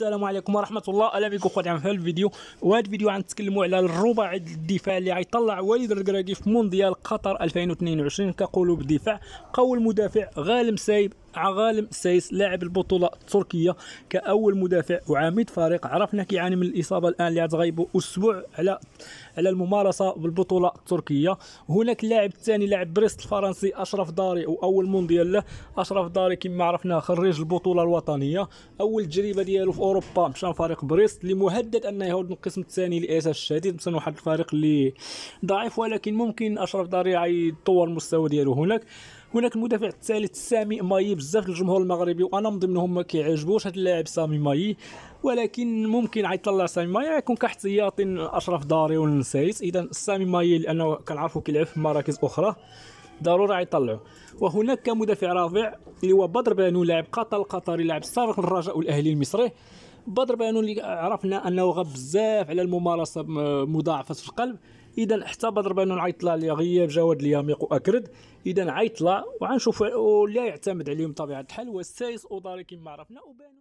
السلام عليكم ورحمه الله اهلا بكم خويا في هذا الفيديو وهذا الفيديو غنتكلموا على الرباعي الدفاع اللي غيطلع وليد الركراكي في مونديال قطر 2022 كقلوب دفاع قول المدافع غالم سايب عغالم سيس لاعب البطولة التركية كأول مدافع وعميد فريق عرفنا كيعاني من الإصابة الآن اللي غايبو أسبوع على على الممارسة بالبطولة التركية هناك اللاعب الثاني لاعب بريست الفرنسي أشرف داري وأول مونديال له أشرف داري كما عرفنا خريج البطولة الوطنية أول تجربة ديالو في أوروبا مشى فريق بريست اللي مهدد أنه يعود من القسم الثاني للأسف الشديد مثلا واحد الفريق اللي ضعيف ولكن ممكن أشرف داري يطور المستوى ديالو هناك هناك المدافع الثالث سامي مايي بزاف الجمهور المغربي وانا من ضمنهم ما كيعجبوش هذا اللاعب سامي مايي ولكن ممكن عيطلع سامي مايي يكون كاحتياط اشرف داري ونسيس اذا سامي مايي لانه كنعرفو كيلعب في مراكز اخرى ضروري عيطلعوه وهناك مدافع رابع اللي هو بدر بانو لاعب قطر القطري لاعب سابق للرجاء والاهلي المصري بدر بانو اللي عرفنا انه غاب بزاف على الممارسه مضاعفه في القلب اذا حتى بدر بانو نعيط لها غياب جواد اليميق واكرد اذا عيط لها وغنشوف اللي يعتمد عليهم بطبيعه الحال هو السايس وضاري كما عرفنا وبانو